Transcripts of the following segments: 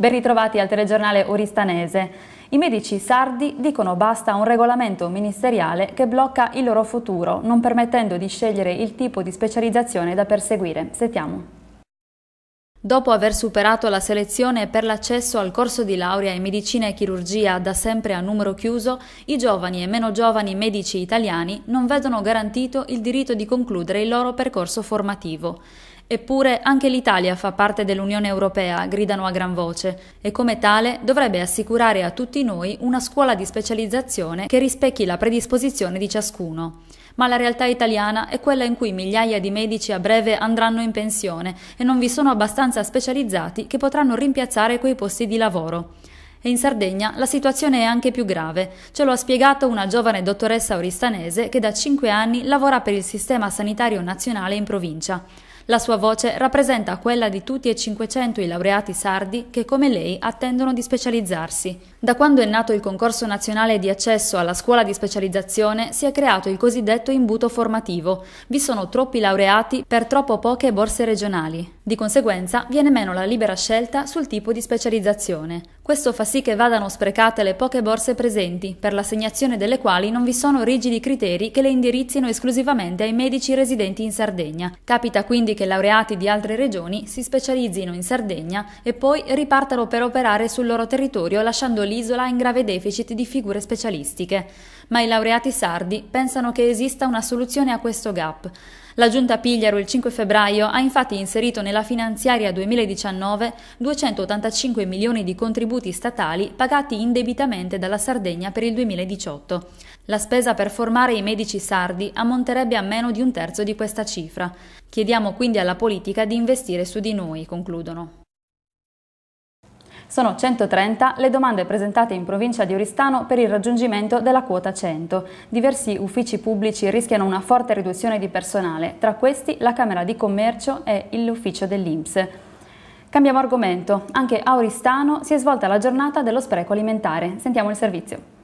Ben ritrovati al telegiornale Oristanese. I medici sardi dicono basta a un regolamento ministeriale che blocca il loro futuro, non permettendo di scegliere il tipo di specializzazione da perseguire. Sentiamo. Dopo aver superato la selezione per l'accesso al corso di laurea in medicina e chirurgia da sempre a numero chiuso, i giovani e meno giovani medici italiani non vedono garantito il diritto di concludere il loro percorso formativo. Eppure anche l'Italia fa parte dell'Unione Europea, gridano a gran voce, e come tale dovrebbe assicurare a tutti noi una scuola di specializzazione che rispecchi la predisposizione di ciascuno. Ma la realtà italiana è quella in cui migliaia di medici a breve andranno in pensione e non vi sono abbastanza specializzati che potranno rimpiazzare quei posti di lavoro. E in Sardegna la situazione è anche più grave. Ce lo ha spiegato una giovane dottoressa auristanese che da cinque anni lavora per il Sistema Sanitario Nazionale in provincia. La sua voce rappresenta quella di tutti e 500 i laureati sardi che come lei attendono di specializzarsi. Da quando è nato il concorso nazionale di accesso alla scuola di specializzazione si è creato il cosiddetto imbuto formativo. Vi sono troppi laureati per troppo poche borse regionali. Di conseguenza viene meno la libera scelta sul tipo di specializzazione. Questo fa sì che vadano sprecate le poche borse presenti, per l'assegnazione delle quali non vi sono rigidi criteri che le indirizzino esclusivamente ai medici residenti in Sardegna. Capita quindi quindi che laureati di altre regioni si specializzino in Sardegna e poi ripartano per operare sul loro territorio lasciando l'isola in grave deficit di figure specialistiche. Ma i laureati sardi pensano che esista una soluzione a questo gap. La Giunta Pigliaro il 5 febbraio ha infatti inserito nella finanziaria 2019 285 milioni di contributi statali pagati indebitamente dalla Sardegna per il 2018. La spesa per formare i medici sardi ammonterebbe a meno di un terzo di questa cifra. Chiediamo quindi alla politica di investire su di noi, concludono. Sono 130 le domande presentate in provincia di Oristano per il raggiungimento della quota 100. Diversi uffici pubblici rischiano una forte riduzione di personale, tra questi la Camera di Commercio e l'ufficio dell'Inps. Cambiamo argomento, anche a Oristano si è svolta la giornata dello spreco alimentare. Sentiamo il servizio.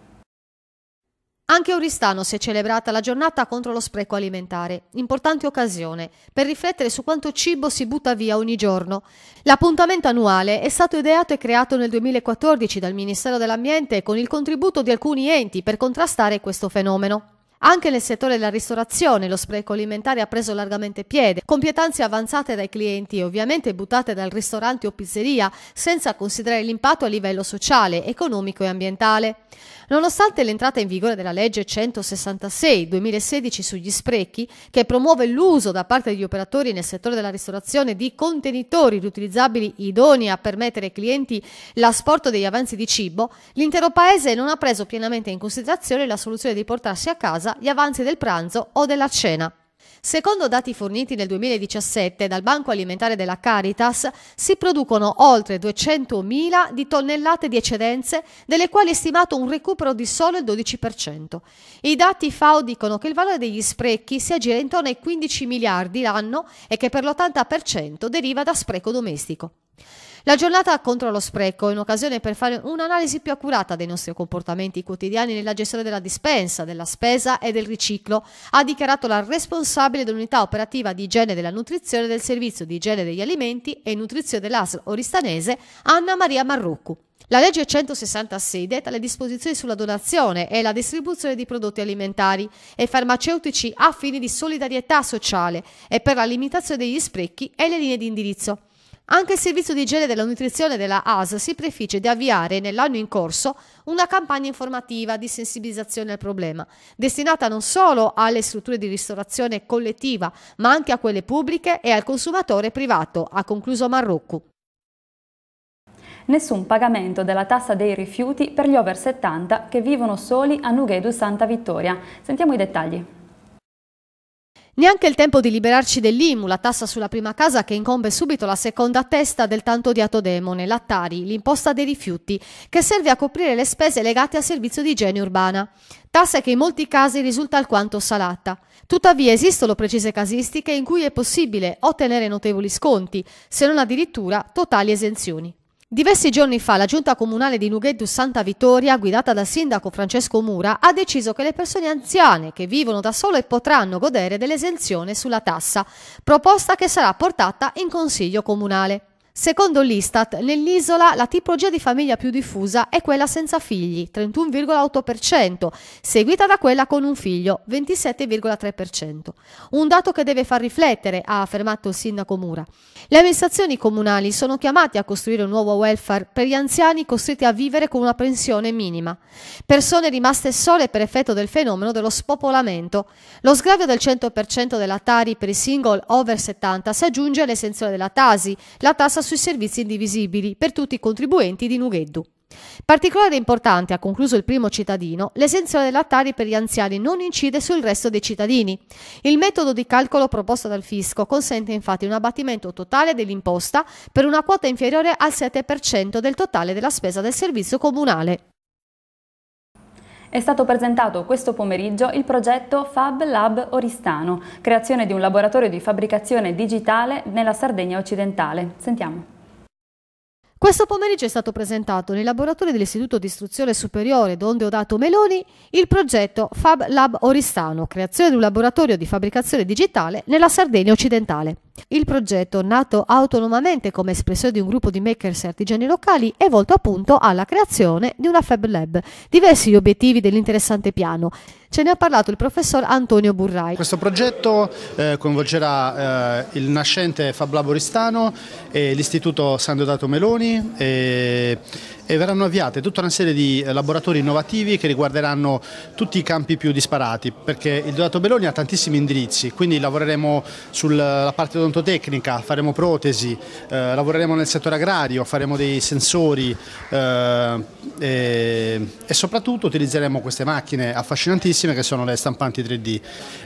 Anche a Oristano si è celebrata la giornata contro lo spreco alimentare, importante occasione per riflettere su quanto cibo si butta via ogni giorno. L'appuntamento annuale è stato ideato e creato nel 2014 dal Ministero dell'Ambiente con il contributo di alcuni enti per contrastare questo fenomeno. Anche nel settore della ristorazione lo spreco alimentare ha preso largamente piede, con pietanze avanzate dai clienti e ovviamente buttate dal ristorante o pizzeria, senza considerare l'impatto a livello sociale, economico e ambientale. Nonostante l'entrata in vigore della legge 166-2016 sugli sprechi, che promuove l'uso da parte degli operatori nel settore della ristorazione di contenitori riutilizzabili idonei a permettere ai clienti l'asporto degli avanzi di cibo, l'intero Paese non ha preso pienamente in considerazione la soluzione di portarsi a casa gli avanzi del pranzo o della cena. Secondo dati forniti nel 2017 dal Banco Alimentare della Caritas, si producono oltre 200.000 di tonnellate di eccedenze, delle quali è stimato un recupero di solo il 12%. I dati FAO dicono che il valore degli sprechi si aggira intorno ai 15 miliardi l'anno e che per l'80% deriva da spreco domestico. La giornata contro lo spreco è un'occasione per fare un'analisi più accurata dei nostri comportamenti quotidiani nella gestione della dispensa, della spesa e del riciclo, ha dichiarato la responsabile dell'unità operativa di igiene della nutrizione del servizio di igiene degli alimenti e nutrizione dell'ASL oristanese Anna Maria Marruccu. La legge 166 detta le disposizioni sulla donazione e la distribuzione di prodotti alimentari e farmaceutici a fini di solidarietà sociale e per la limitazione degli sprechi e le linee di indirizzo. Anche il servizio di igiene della nutrizione della AS si prefigge di avviare nell'anno in corso una campagna informativa di sensibilizzazione al problema, destinata non solo alle strutture di ristorazione collettiva, ma anche a quelle pubbliche e al consumatore privato, ha concluso Marrocco. Nessun pagamento della tassa dei rifiuti per gli over 70 che vivono soli a Nughedu Santa Vittoria. Sentiamo i dettagli. Neanche il tempo di liberarci dell'IMU, la tassa sulla prima casa che incombe subito la seconda testa del tanto odiato demone, l'Attari, l'imposta dei rifiuti, che serve a coprire le spese legate al servizio di igiene urbana. Tassa che in molti casi risulta alquanto salata. Tuttavia esistono precise casistiche in cui è possibile ottenere notevoli sconti, se non addirittura totali esenzioni. Diversi giorni fa la giunta comunale di Nughedu Santa Vittoria, guidata dal sindaco Francesco Mura, ha deciso che le persone anziane che vivono da sole potranno godere dell'esenzione sulla tassa, proposta che sarà portata in consiglio comunale. Secondo l'Istat, nell'isola la tipologia di famiglia più diffusa è quella senza figli, 31,8%, seguita da quella con un figlio, 27,3%. Un dato che deve far riflettere, ha affermato il sindaco Mura. Le amministrazioni comunali sono chiamate a costruire un nuovo welfare per gli anziani costretti a vivere con una pensione minima. Persone rimaste sole per effetto del fenomeno dello spopolamento. Lo sgravio del 100% della Tari per i single over 70 si aggiunge all'esenzione della Tasi, la tassa sui servizi indivisibili per tutti i contribuenti di Nugheddu. Particolare importante, ha concluso il primo cittadino, l'esenzione della dell'attari per gli anziani non incide sul resto dei cittadini. Il metodo di calcolo proposto dal fisco consente infatti un abbattimento totale dell'imposta per una quota inferiore al 7% del totale della spesa del servizio comunale. È stato presentato questo pomeriggio il progetto Fab Lab Oristano, creazione di un laboratorio di fabbricazione digitale nella Sardegna occidentale. Sentiamo. Questo pomeriggio è stato presentato nei laboratori dell'Istituto di Istruzione Superiore Donde ho dato Meloni il progetto Fab Lab Oristano, creazione di un laboratorio di fabbricazione digitale nella Sardegna occidentale. Il progetto, nato autonomamente come espressione di un gruppo di makers e artigiani locali, è volto appunto alla creazione di una Fab Lab. Diversi gli obiettivi dell'interessante piano. Ce ne ha parlato il professor Antonio Burrai. Questo progetto eh, coinvolgerà eh, il nascente Fab Laboristano e l'Istituto San Deodato Meloni e, e, verranno avviate tutta una serie di laboratori innovativi che riguarderanno tutti i campi più disparati perché il Deodato Meloni ha tantissimi indirizzi, quindi lavoreremo sulla parte odontotecnica, faremo protesi, eh, lavoreremo nel settore agrario, faremo dei sensori eh, e, e, soprattutto utilizzeremo queste macchine affascinantissime che sono le stampanti 3D.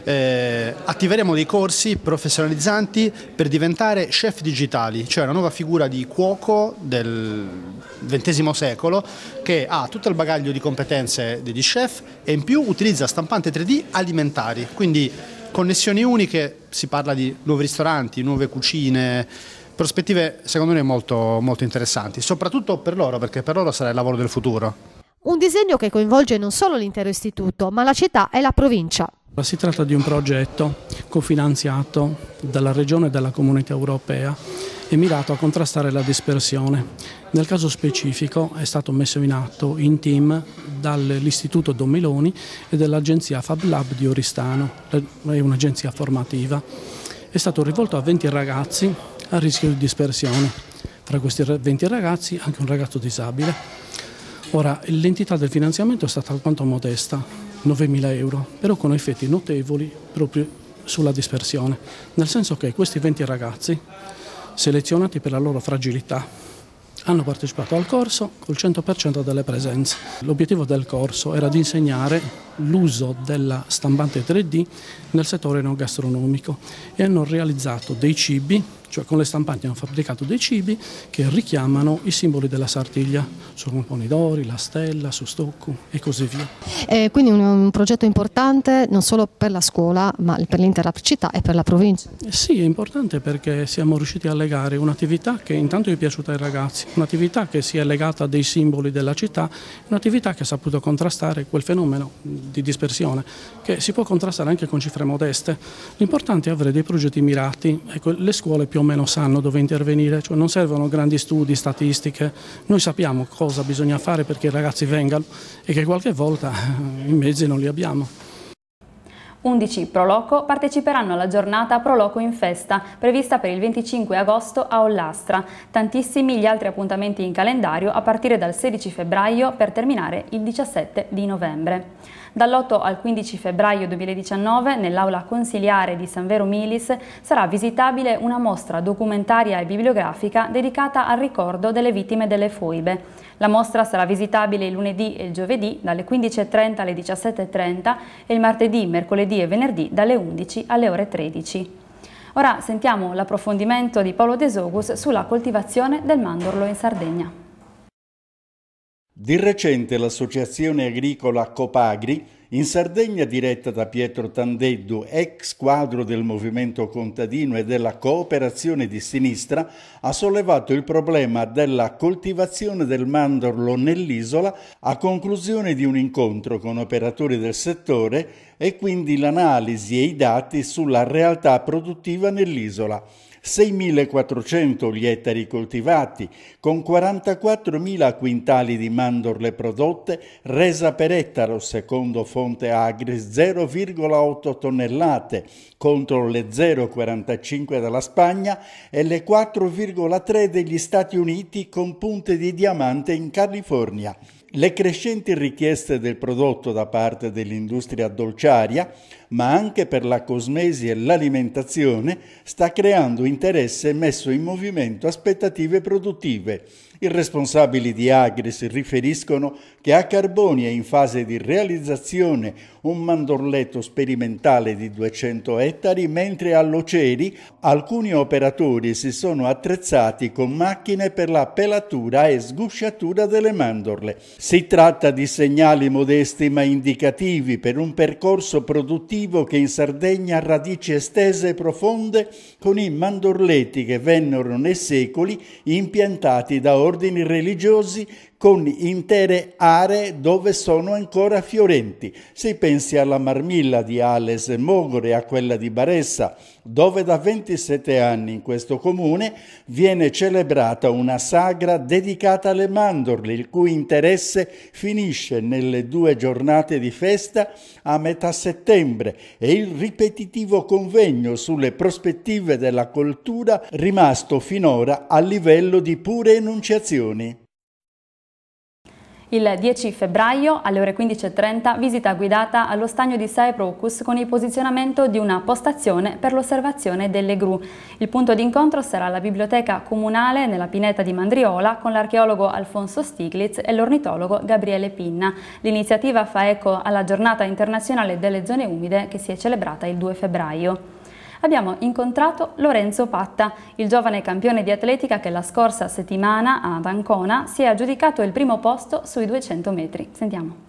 Eh, attiveremo dei corsi professionalizzanti per diventare chef digitali, cioè una nuova figura di cuoco del XX secolo che ha tutto il bagaglio di competenze degli chef e in più utilizza stampante 3D alimentari, quindi Connessioni uniche, si parla di nuovi ristoranti, nuove cucine, prospettive secondo me molto, molto interessanti, soprattutto per loro, perché per loro sarà il lavoro del futuro. Un disegno che coinvolge non solo l'intero istituto, ma la città e la provincia. Si tratta di un progetto cofinanziato dalla Regione e dalla Comunità Europea e mirato a contrastare la dispersione. Nel caso specifico è stato messo in atto in team dall'Istituto Domiloni e dall'agenzia Fab Lab di Oristano, è un'agenzia formativa. È stato rivolto a 20 ragazzi a rischio di dispersione, fra questi 20 ragazzi anche un ragazzo disabile. Ora, l'entità del finanziamento è stata alquanto modesta, 9.000 euro, però con effetti notevoli proprio sulla dispersione, nel senso che questi 20 ragazzi, selezionati per la loro fragilità, hanno partecipato al corso col 100% delle presenze. L'obiettivo del corso era di insegnare l'uso della stampante 3D nel settore non gastronomico e hanno realizzato dei cibi cioè con le stampanti hanno fabbricato dei cibi che richiamano i simboli della Sartiglia, sono i pomidori, la stella, sostocco e così via. Eh, quindi un, un, progetto importante non solo per la scuola ma per l'intera città e per la provincia. Eh, sì, è importante perché siamo riusciti a legare un'attività che intanto è piaciuta ai ragazzi, un'attività che si è legata a dei simboli della città, un'attività che ha saputo contrastare quel fenomeno di dispersione che si può contrastare anche con cifre modeste. L'importante è avere dei progetti mirati, ecco, le scuole più o meno sanno dove intervenire, cioè non servono grandi studi, statistiche, noi sappiamo cosa bisogna fare perché i ragazzi vengano e che qualche volta eh, i mezzi non li abbiamo. 11 Proloco parteciperanno alla giornata Proloco in festa, prevista per il 25 agosto a Ollastra. Tantissimi gli altri appuntamenti in calendario a partire dal 16 febbraio per terminare il 17 di novembre. Dall'8 al 15 febbraio 2019 nell'aula consiliare di San Vero Milis sarà visitabile una mostra documentaria e bibliografica dedicata al ricordo delle vittime delle foibe. La mostra sarà visitabile il lunedì e il giovedì dalle 15.30 alle 17.30 e il martedì, mercoledì e venerdì dalle 11 alle ore 13. Ora sentiamo l'approfondimento di Paolo Desogus sulla coltivazione del mandorlo in Sardegna. Di recente l'associazione agricola Copagri, in Sardegna diretta da Pietro Tandeddu, ex quadro del movimento contadino e della cooperazione di sinistra, ha sollevato il problema della coltivazione del mandorlo nell'isola a conclusione di un incontro con operatori del settore e quindi l'analisi e i dati sulla realtà produttiva nell'isola. 6.400 gli ettari coltivati, con 44.000 quintali di mandorle prodotte, resa per ettaro, secondo fonte Agris, 0,8 tonnellate, contro le 0,45 della Spagna e le 4,3 degli Stati Uniti con punte di diamante in California. Le crescenti richieste del prodotto da parte dell'industria dolciaria ma anche per la cosmesi e l'alimentazione, sta creando interesse e messo in movimento aspettative produttive. I responsabili di Agris riferiscono che a Carboni è in fase di realizzazione un mandorletto sperimentale di 200 ettari, mentre all'Oceri alcuni operatori si sono attrezzati con macchine per la pelatura e sgusciatura delle mandorle. Si tratta di segnali modesti ma indicativi per un percorso produttivo attivo che in Sardegna ha radici estese e profonde con i mandorleti che vennero nei secoli impiantati da ordini religiosi con intere aree dove sono ancora fiorenti. Si pensi alla Marmilla di Ales e Mogore, a quella di Baressa, dove da 27 anni in questo comune viene celebrata una sagra dedicata alle mandorle, il cui interesse finisce nelle due giornate di festa a metà settembre e il ripetitivo convegno sulle prospettive della coltura rimasto finora a livello di pure enunciazioni. Il 10 febbraio alle ore 15.30 visita guidata allo stagno di Saeprocus con il posizionamento di una postazione per l'osservazione delle gru. Il punto d'incontro sarà la biblioteca comunale nella pineta di Mandriola con l'archeologo Alfonso Stiglitz e l'ornitologo Gabriele Pinna. L'iniziativa fa eco alla giornata internazionale delle zone umide che si è celebrata il 2 febbraio abbiamo incontrato Lorenzo Patta, il giovane campione di atletica che la scorsa settimana ad Ancona si è aggiudicato il primo posto sui 200 metri. Sentiamo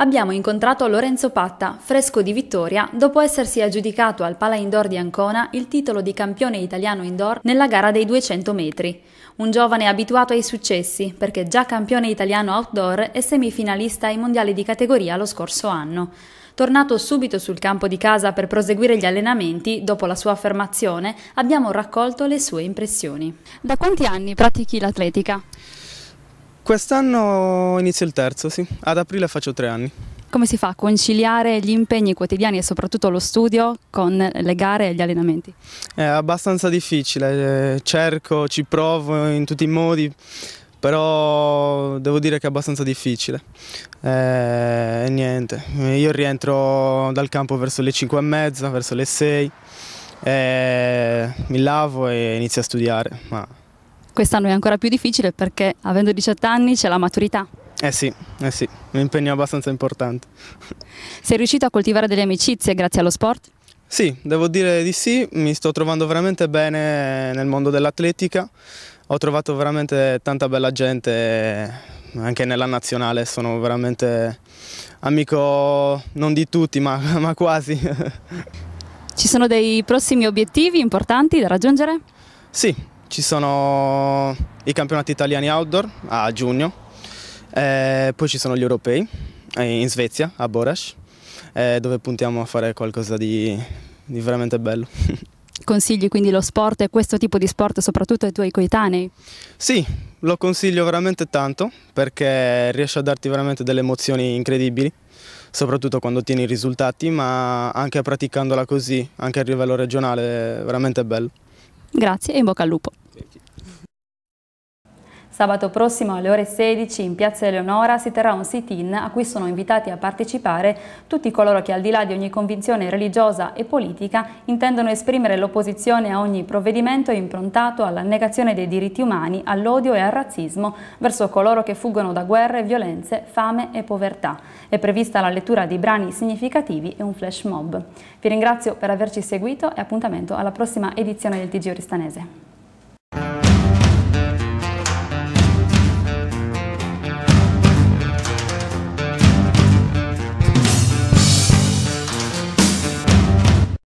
abbiamo incontrato Lorenzo Patta, fresco di vittoria, dopo essersi aggiudicato al Pala Indoor di Ancona il titolo di campione italiano indoor nella gara dei 200 metri. Un giovane abituato ai successi, perché già campione italiano outdoor e semifinalista ai mondiali di categoria lo scorso anno. Tornato subito sul campo di casa per proseguire gli allenamenti, dopo la sua affermazione, abbiamo raccolto le sue impressioni. Da quanti anni pratichi l'atletica? Quest'anno inizio il terzo, sì. Ad aprile faccio tre anni. Come si fa a conciliare gli impegni quotidiani e soprattutto lo studio con le gare e gli allenamenti? È abbastanza difficile, eh, cerco, ci provo in tutti i modi, però devo dire che è abbastanza difficile. Eh, e niente, io rientro dal campo verso le 5 e mezza, verso le 6, eh, mi lavo e inizio a studiare, ma Quest'anno è ancora più difficile perché avendo 18 anni c'è la maturità. Eh sì, eh sì, un impegno abbastanza importante. Sei riuscito a coltivare delle amicizie grazie allo sport? Sì, devo dire di sì, mi sto trovando veramente bene nel mondo dell'atletica, ho trovato veramente tanta bella gente anche nella nazionale, sono veramente amico non di tutti ma, ma quasi. Ci sono dei prossimi obiettivi importanti da raggiungere? Sì, ci sono i campionati italiani outdoor a giugno, eh, poi ci sono gli europei eh, in Svezia, a Boras, eh, dove puntiamo a fare qualcosa di, di veramente bello. Consigli quindi lo sport e questo tipo di sport soprattutto ai tuoi coetanei? Sì, lo consiglio veramente tanto perché riesce a darti veramente delle emozioni incredibili, soprattutto quando ottieni i risultati, ma anche praticandola così, anche a livello regionale, è veramente bello. Grazie e in bocca al lupo. Sabato prossimo alle ore 16 in Piazza Eleonora si terrà un sit-in a cui sono invitati a partecipare tutti coloro che al di là di ogni convinzione religiosa e politica intendono esprimere l'opposizione a ogni provvedimento improntato alla negazione dei diritti umani, all'odio e al razzismo verso coloro che fuggono da guerre, violenze, fame e povertà. È prevista la lettura di brani significativi e un flash mob. Vi ringrazio per averci seguito e appuntamento alla prossima edizione del TG Oristanese.